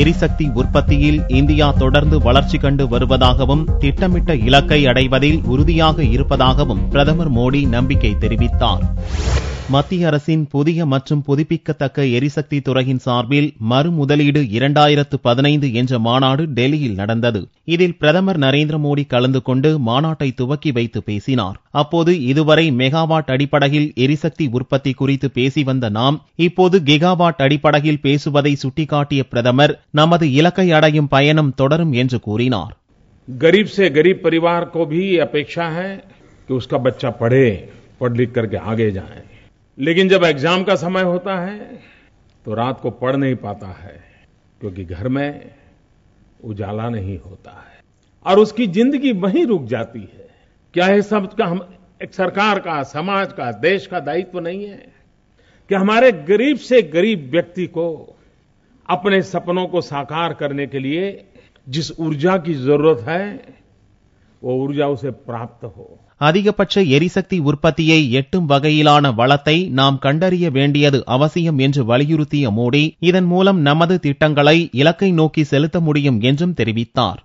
எரிசக்தி உற்பத்தியில் இந்தியா தொடர்ந்து வளர்ச்சி கண்டு வருவதாகவும் திட்டமிட்ட இலக்கை அடைவதில் உறுதியாக இருப்பதாகவும் பிரதமர் மோடி நம்பிக்கை தெரிவித்தாா் மத்திய அரசின் புதிய மற்றும் புதுப்பிக்கத்தக்க எரிசக்தி துறையின் சார்பில் மறுமுதலீடு இரண்டாயிரத்து பதினைந்து என்ற மாநாடு டெல்லியில் நடந்தது இதில் பிரதமர் நரேந்திர மோடி கலந்து கொண்டு மாநாட்டை துவக்கி வைத்து பேசினார் அப்போது இதுவரை மெகாவாட் அடிப்படையில் எரிசக்தி உற்பத்தி குறித்து பேசி வந்த நாம் இப்போது கிகாவாட் அடிப்படையில் பேசுவதை சுட்டிக்காட்டிய பிரதமர் நமது இலக்கை அடையும் பயணம் தொடரும் என்று கூறினார் गरीब से गरीब परिवार को भी अपेक्षा है कि उसका बच्चा पढ़े पढ़ लिख करके आगे जाए लेकिन जब एग्जाम का समय होता है तो रात को पढ़ नहीं पाता है क्योंकि घर में उजाला नहीं होता है और उसकी जिंदगी वहीं रुक जाती है क्या यह सब का हम एक सरकार का समाज का देश का दायित्व नहीं है कि हमारे गरीब से गरीब व्यक्ति को अपने सपनों को साकार करने के लिए जिस ऊर्जा की जरूरत है அதிகபட்ச எரிசக்தி உற்பத்தியை எட்டும் வகையிலான வளத்தை நாம் கண்டறிய வேண்டியது அவசியம் என்று வலியுறுத்திய மோடி இதன் மூலம் நமது திட்டங்களை இலக்கை நோக்கி செலுத்த முடியும் என்றும் தெரிவித்தார்